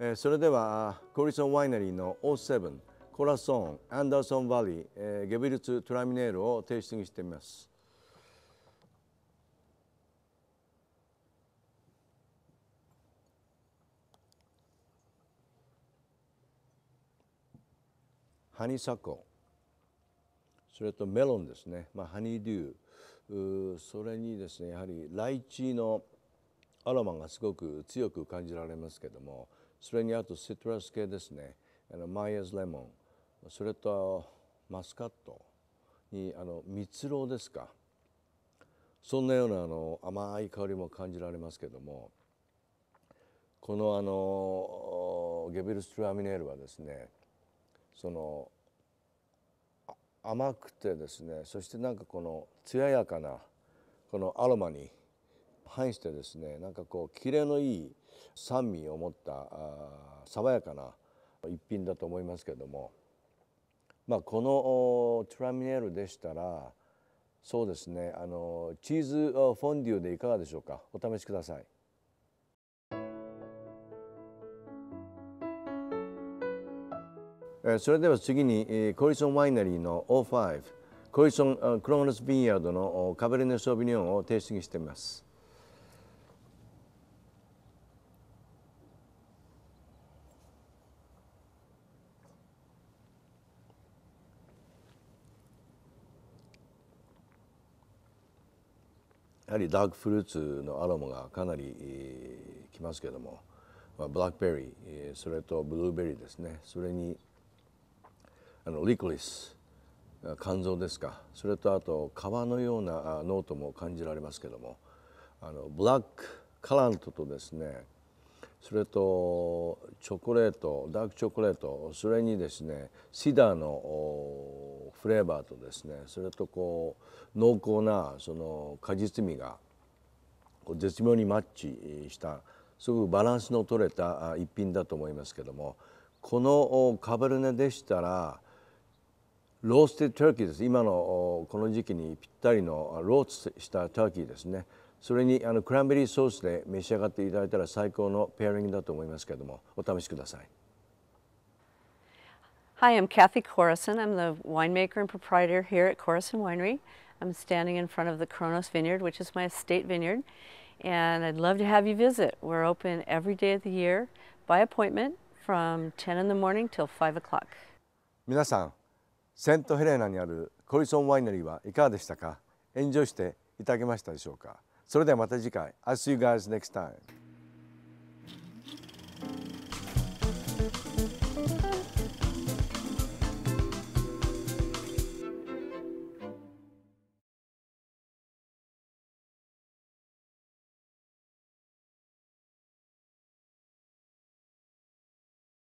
えそれではコリソンワイナリーの07コラソンアンダーソンバリー、えゲビルツ・トラミネールをテイスティングしてみます。ハニサコそれとメロンですね、まあ、ハニーデューそれにですねやはりライチのアロマがすごく強く感じられますけどもそれにあとシトラス系ですねあのマイヤーズレモンそれとマスカットにあの蜜蝋ですかそんなようなあの甘い香りも感じられますけどもこのあのゲビルストラミネールはですねその甘くてですねそしてなんかこの艶やかなこのアロマに反してですねなんかこうキレのいい酸味を持った爽やかな一品だと思いますけども、まあ、このトラミネールでしたらそうですねあのチーズフォンデュでいかがでしょうかお試しください。それでは次にコリソンワイナリーの O5 コリソンクローナスビンヤードのカベルネ・ソービニオンを提出してみます。やはりダークフルーツのアロマがかなり、きますけども、まあ、ブラックベリー、それとブルーベリーですねそれにあのリコリス肝臓ですかそれとあと皮のようなノートも感じられますけどもあのブラックカラントとですねそれとチョコレートダークチョコレートそれにですねシダーのフレーバーとですねそれとこう濃厚なその果実味が絶妙にマッチしたすごくバランスの取れた一品だと思いますけどもこのカベルネでしたらローステッドターキーです今のこの時期にぴったりのロースしたターキーですねそれにあのクランベリーソースで召し上がっていただいたら最高のペアリングだと思いますけどもお試しください。Hi, I'm Kathy Corison. I'm the winemaker and proprietor here at Corison Winery. I'm standing in front of the Kronos Vineyard, which is my estate vineyard, and I'd love to have you visit. We're open every day of the year by appointment from 10 in the morning till 5 o'clock. 皆さん、セントヘレナにあるコリソンワイナリーはいかがでしたかエンジョイしていただけましたでしょうかそれではまた次回。I'll see you guys next time.